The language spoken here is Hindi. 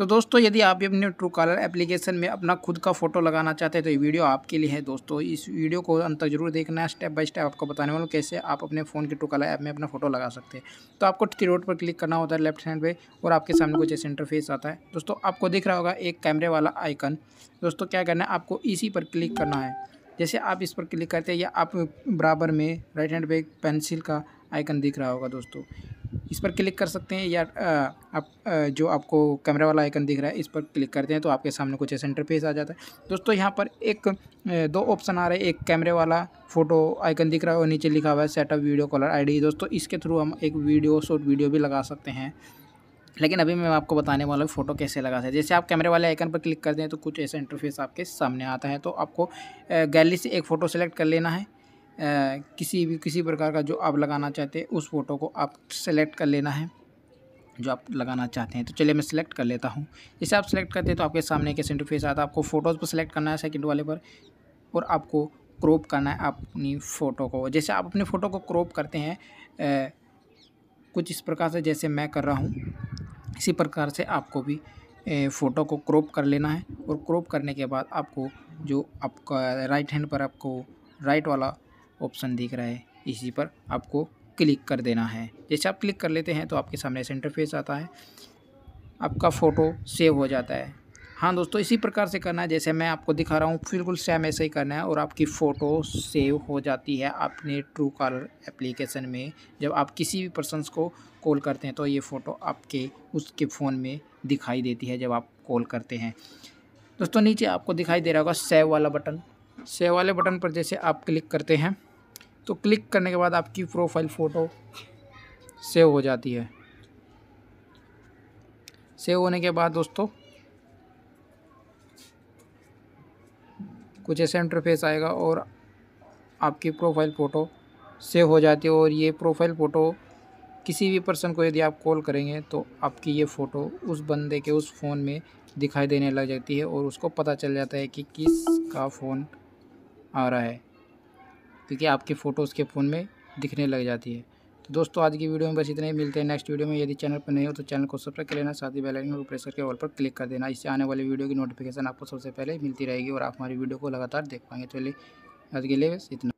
तो दोस्तों यदि आप भी अपने ट्रू कॉलर एप्लीकेशन में अपना खुद का फ़ोटो लगाना चाहते हैं तो ये वीडियो आपके लिए है दोस्तों इस वीडियो को अंत तक जरूर देखना है स्टेप बाय स्टेप आपको बताने वाला कैसे आप अपने फ़ोन के ट्रू कॉलर ऐप में अपना फ़ोटो लगा सकते हैं तो आपको थ्री रोड पर क्लिक करना होता है लेफ्ट हैंड पे और आपके सामने कुछ ऐसे इंटरफेस आता है दोस्तों आपको दिख रहा होगा एक कैमरे वाला आइकन दोस्तों क्या करना है आपको इसी पर क्लिक करना है जैसे आप इस पर क्लिक करते हैं या आप बराबर में राइट हैंड पे पेंसिल का आइकन दिख रहा होगा दोस्तों इस पर क्लिक कर सकते हैं या आप जो आपको कैमरा वाला आइकन दिख रहा है इस पर क्लिक करते हैं तो आपके सामने कुछ ऐसा इंटरफेस आ जाता है दोस्तों यहाँ पर एक दो ऑप्शन आ रहे हैं एक कैमरे वाला फ़ोटो आइकन दिख रहा है और नीचे लिखा हुआ है सेटअप वीडियो कॉलर आईडी दोस्तों इसके थ्रू हम एक वीडियो शॉर्ट वीडियो भी लगा सकते हैं लेकिन अभी मैं आपको बताने वाला हूँ फ़ोटो कैसे लगा सकते जैसे आप कैमरे वाले आइकन पर क्लिक करते हैं तो कुछ ऐसा इंटरफेस आपके सामने आता है तो आपको गैलरी से एक फ़ोटो सेलेक्ट कर लेना है किसी भी किसी प्रकार का जो आप लगाना चाहते हैं उस फ़ोटो को आप सेलेक्ट कर लेना है जो आप लगाना चाहते हैं तो चलिए मैं सिलेक्ट कर लेता हूँ इसे आप सेलेक्ट करते हैं तो आपके सामने कैसे इंटरफेस आता है आपको फ़ोटोज़ पर सेलेक्ट करना है सेकंड वाले पर और आपको क्रॉप करना है अपनी फ़ोटो को जैसे आप अपनी फ़ोटो को क्रॉप करते हैं ए, कुछ इस प्रकार से जैसे मैं कर रहा हूँ इसी प्रकार से आपको भी फ़ोटो को क्रॉप कर लेना है और क्रॉप करने के बाद आपको जो आपका राइट हैंड पर आपको राइट वाला ऑप्शन दिख रहा है इसी पर आपको क्लिक कर देना है जैसे आप क्लिक कर लेते हैं तो आपके सामने सेंटर फेस आता है आपका फ़ोटो सेव हो जाता है हाँ दोस्तों इसी प्रकार से करना है जैसे मैं आपको दिखा रहा हूँ बिल्कुल सेम ऐसे ही करना है और आपकी फ़ोटो सेव हो जाती है अपने ट्रू कॉलर एप्लीकेशन में जब आप किसी भी पर्सनस को कॉल करते हैं तो ये फ़ोटो आपके उसके फ़ोन में दिखाई देती है जब आप कॉल करते हैं दोस्तों नीचे आपको दिखाई दे रहा होगा सेव वाला बटन सेव वाले बटन पर जैसे आप क्लिक करते हैं तो क्लिक करने के बाद आपकी प्रोफाइल फ़ोटो सेव हो जाती है सेव होने के बाद दोस्तों कुछ ऐसा इंटरफेस आएगा और आपकी प्रोफाइल फ़ोटो सेव हो जाती है और ये प्रोफाइल फ़ोटो किसी भी पर्सन को यदि आप कॉल करेंगे तो आपकी ये फ़ोटो उस बंदे के उस फ़ोन में दिखाई देने लग जाती है और उसको पता चल जाता है कि किस का फ़ोन आ रहा है क्योंकि आपके फ़ोटो उसके फ़ोन में दिखने लग जाती है तो दोस्तों आज की वीडियो में बस इतने ही मिलते हैं नेक्स्ट वीडियो में यदि चैनल पर नहीं हो तो चैनल को सब्सक्राइब कर लेना साथ ही बेलाइन को प्रेस करके ऑल पर क्लिक कर देना इससे आने वाली वीडियो की नोटिफिकेशन आपको सबसे पहले मिलती रहेगी और आप हमारी वीडियो को लगातार देख पाएंगे तो चलिए आज के लिए बस इतना